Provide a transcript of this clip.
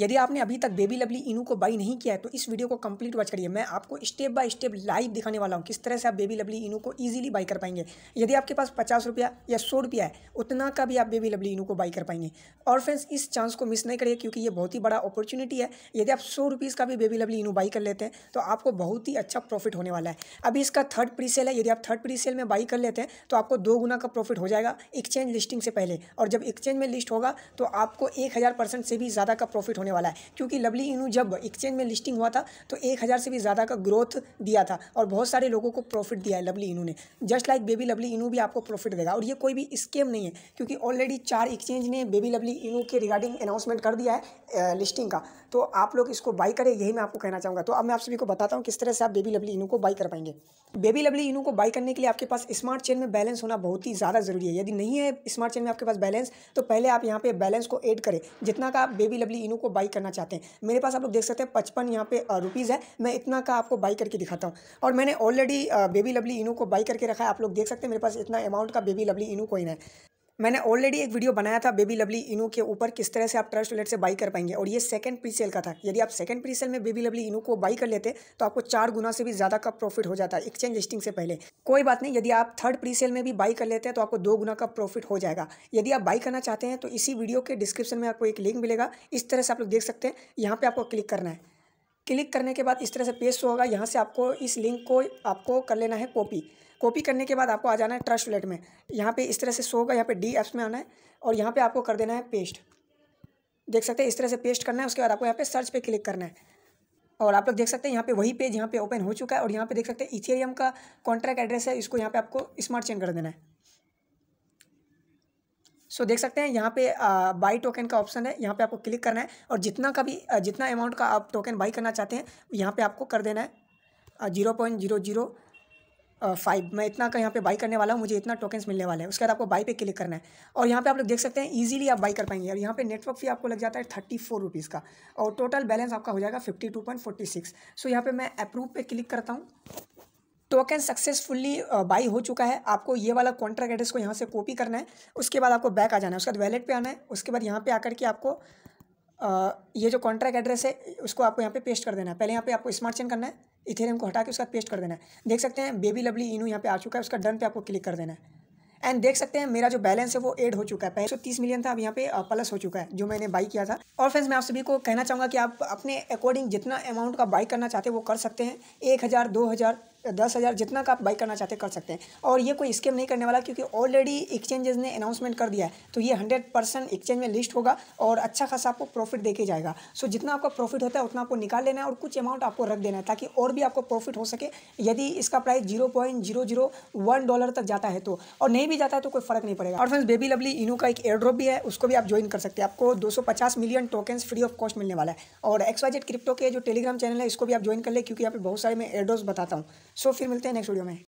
यदि आपने अभी तक बेबी लवली इनू को बाई नहीं किया है तो इस वीडियो को कंप्लीट वॉच करिए मैं आपको स्टेप बाय स्टेप लाइव दिखाने वाला हूँ किस तरह से आप बेबी लवली इनू को ईजिली बाई कर पाएंगे यदि आपके पास पचास रुपया या सौ रुपया है उतना का भी आप बेबी लवली इनू को बाई कर पाएंगे और फ्रेंड्स इस चांस को मिस नहीं करिए क्योंकि ये बहुत ही बड़ा अपॉर्चुनिटी है यदि आप सौ रुपीज़ का भी बेबी लवली इनू बाई कर लेते हैं तो आपको बहुत ही अच्छा प्रॉफिट होने वाला है अभी इसका थर्ड प्री सेल है यदि आप थर्ड प्री सेल में बाई कर लेते हैं तो आपको दो गुना का प्रॉफिट हो जाएगा एक्सचेंज लिस्टिंग से पहले और जब एक्सचेंज में लिस्ट होगा तो आपको एक हज़ार परसेंट से भी ज़्यादा का प्रॉफिट होने होने वाला है क्योंकि लवली इनू जब एक्सचेंज में लिस्टिंग हुआ था तो एक हज़ार से भी ज़्यादा का ग्रोथ दिया था और बहुत सारे लोगों को प्रॉफिट दिया है लवली इनू ने जस्ट लाइक बेबी लवली इनू भी आपको प्रॉफिट देगा और ये कोई भी स्केम नहीं है क्योंकि ऑलरेडी चार एक्सचेंज ने बेबी लवली इनू के रिगार्डिंग अनाउंसमेंट कर दिया है लिस्टिंग का तो आप लोग इसको बाई करें यही मैं आपको कहना चाहूँगा तो अब मैं आप सभी को बताता हूँ किस तरह से आप बेबी लवली इनू को बाई कर पाएंगे बेबी लवली इनू को बाई करने के लिए आपके पास स्मार्ट चेन में बैलेंस होना बहुत ही ज़्यादा ज़रूरी है यदि नहीं है स्मार्ट चेन में आपके पास बैलेंस तो पहले आप यहाँ पे बैलेंस को ऐड करें जितना का आप बेबी लवली इनू को बाई करना चाहते हैं मेरे पास आप लोग देख सकते हैं पचपन यहाँ पे रुपीज़ है मैं इतना का आपको बाई करके दिखाता हूँ और मैंने ऑलरेडी बेबी लवली इनू को बाई करके रखा है आप लोग देख सकते हैं मेरे पास इतना अमाउंट का बेबी लवली इनू कोइन है मैंने ऑलरेडी एक वीडियो बनाया था बेबी लवली इनू के ऊपर किस तरह से आप ट्रस्ट वॉलेट से बाई कर पाएंगे और ये सेकंड प्री सेल का था यदि आप सेकंड प्री सेल में बेबी लवली इनू को बाई कर लेते तो आपको चार गुना से भी ज़्यादा का प्रॉफिट हो जाता है एक्सचेंज लिस्टिंग से पहले कोई बात नहीं यदि आप थर्ड प्री सेल में भी बाई कर लेते हैं तो आपको दो गुना का प्रॉफिट हो जाएगा यदि आप बाई करना चाहते हैं तो इसी वीडियो के डिस्क्रिप्शन में आपको एक लिंक मिलेगा इस तरह से आप लोग देख सकते हैं यहाँ पर आपको क्लिक करना है क्लिक करने के बाद इस तरह से पेज शो होगा यहाँ से आपको इस लिंक को आपको कर लेना है कॉपी कॉपी करने के बाद आपको आ जाना है ट्रस्ट वलेट में यहाँ पे इस तरह से शो होगा यहाँ पे डी एप्स में आना है और यहाँ पे आपको कर देना है पेस्ट देख सकते हैं इस तरह से पेस्ट करना है उसके बाद आपको यहाँ पे सर्च पे क्लिक करना है और आप लोग देख सकते हैं यहाँ पे वही पेज यहाँ पे ओपन हो चुका है और यहाँ पे देख सकते हैं इथेरियम का कॉन्ट्रैक्ट एड्रेस है इसको यहाँ पे आपको स्मार्ट चेंज कर देना है सो देख सकते हैं यहाँ पे बाई टोकन का ऑप्शन है यहाँ पे आपको क्लिक करना है और जितना का भी जितना अमाउंट का आप टोकन बाई करना चाहते हैं यहाँ पे आपको कर देना है zero point zero zero five मैं इतना का यहाँ पे बाई करने वाला हूँ मुझे इतना टोकन्स मिलने वाला है उसके बाद आपको बाई पे क्लिक करना है और यहाँ पे आप लोग देख सकते हैं इजीली आप बाई कर पाएंगे और यहाँ पे नेटवर्क फी आपको लग जाता है थर्टी फोर रुपीज़ का और टोटल बैलेंस आपका हो जाएगा fifty two point forty six so यहाँ पर मैं अप्रूव पे क्लिक करता हूँ टोकन सक्सेसफुली बाई हो चुका है आपको ये वाला कॉन्ट्रैक्ट एड्रेस को यहाँ से कॉपी करना है उसके बाद आपको बैक आ जाना है उसके बाद वैलेट पे आना है उसके बाद यहाँ पे आकर के आपको uh, ये जो कॉन्ट्रैक्ट एड्रेस है उसको आपको यहाँ पे पेस्ट कर देना है पहले यहाँ पे आपको स्मार्ट चेन करना है इथेरियम को हटा के उसका पेस्ट कर देना है देख सकते हैं बेबी लवली इनू यहाँ पे आ चुका है उसका डन पे आपको क्लिक कर देना है एंड देख सकते हैं मेरा जो बैलेंस है वो एड हो चुका है पहले तीस मिलियन था अब यहाँ पे प्लस uh, हो चुका है जो मैंने बाई किया था और फ्रेंड्स मैं आप सभी को कहना चाहूँगा कि आप अपने अकॉर्डिंग जितना अमाउंट का बाई करना चाहते हैं वो कर सकते हैं एक हज़ार दो हज़ार दस हज़ार जितना का आप बाई करना चाहते कर सकते हैं और ये कोई स्कैम नहीं करने वाला क्योंकि ऑलरेडी एक्सचेंजेस ने अनाउंसमेंट कर दिया है तो ये हंड्रेड परसेंट एक्सचेंज में लिस्ट होगा और अच्छा खासा आपको प्रॉफिट देके जाएगा सो जितना आपका प्रॉफिट होता है उतना आपको निकाल लेना है और कुछ अमाउंट आपको रख देना है ताकि और भी आपको प्रॉफिट हो सके यदि इसका price zero point zero zero one dollar तक जाता है तो और नहीं भी जाता है तो कोई फर्क नहीं पड़ेगा और फ्रेंड्स बेबी लवली इनू का एक एयरड्रॉप भी है उसको भी आप ज्वाइन कर सकते हैं आपको दो सौ पचास million tokens free of cost मिलने वाला है और एक्सवाइजेड क्रिप्टो के जो टेलीग्राम चैनल है इसको भी आप ज्वाइन कर ले क्योंकि यहाँ पर बहुत सारे मैं एयरड्रॉप्स बताता हूँ सो फिर मिलते हैं नेक्स्ट वीडियो में